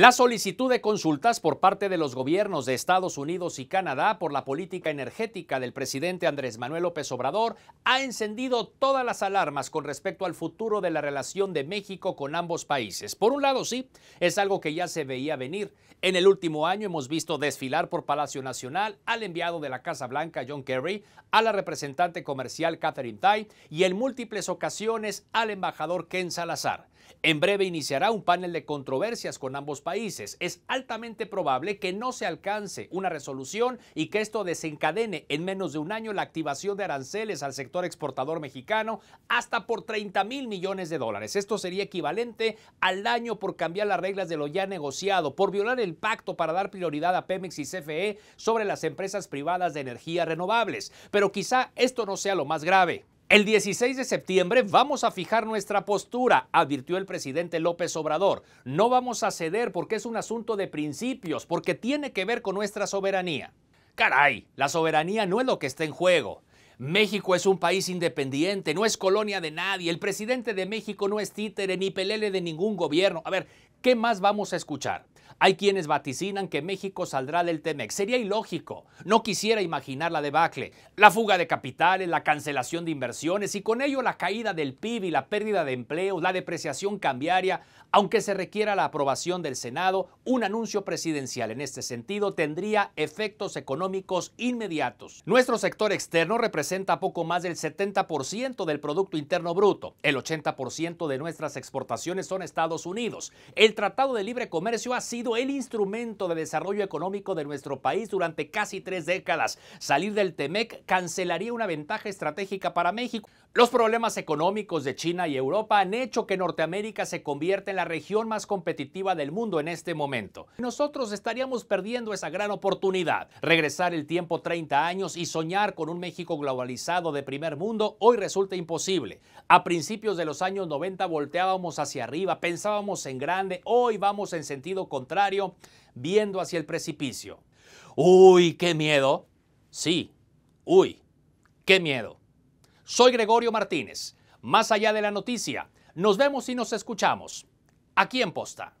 La solicitud de consultas por parte de los gobiernos de Estados Unidos y Canadá por la política energética del presidente Andrés Manuel López Obrador ha encendido todas las alarmas con respecto al futuro de la relación de México con ambos países. Por un lado, sí, es algo que ya se veía venir. En el último año hemos visto desfilar por Palacio Nacional al enviado de la Casa Blanca John Kerry, a la representante comercial Catherine Tai y en múltiples ocasiones al embajador Ken Salazar. En breve iniciará un panel de controversias con ambos países. Es altamente probable que no se alcance una resolución y que esto desencadene en menos de un año la activación de aranceles al sector exportador mexicano hasta por 30 mil millones de dólares. Esto sería equivalente al daño por cambiar las reglas de lo ya negociado, por violar el pacto para dar prioridad a Pemex y CFE sobre las empresas privadas de energías renovables. Pero quizá esto no sea lo más grave. El 16 de septiembre vamos a fijar nuestra postura, advirtió el presidente López Obrador. No vamos a ceder porque es un asunto de principios, porque tiene que ver con nuestra soberanía. Caray, la soberanía no es lo que está en juego. México es un país independiente, no es colonia de nadie, el presidente de México no es títere ni pelele de ningún gobierno. A ver, ¿qué más vamos a escuchar? Hay quienes vaticinan que México saldrá del TEMEC. Sería ilógico. No quisiera imaginar la debacle, la fuga de capitales, la cancelación de inversiones y con ello la caída del PIB y la pérdida de empleo, la depreciación cambiaria, aunque se requiera la aprobación del Senado, un anuncio presidencial en este sentido tendría efectos económicos inmediatos. Nuestro sector externo representa poco más del 70% del producto interno bruto. El 80% de nuestras exportaciones son Estados Unidos. El Tratado de Libre Comercio ha sido el instrumento de desarrollo económico de nuestro país durante casi tres décadas. Salir del TEMEC cancelaría una ventaja estratégica para México. Los problemas económicos de China y Europa han hecho que Norteamérica se convierta en la región más competitiva del mundo en este momento. Nosotros estaríamos perdiendo esa gran oportunidad. Regresar el tiempo 30 años y soñar con un México globalizado de primer mundo hoy resulta imposible. A principios de los años 90 volteábamos hacia arriba, pensábamos en grande, hoy vamos en sentido contrario contrario, viendo hacia el precipicio. Uy, qué miedo. Sí, uy, qué miedo. Soy Gregorio Martínez. Más allá de la noticia, nos vemos y nos escuchamos. Aquí en Posta.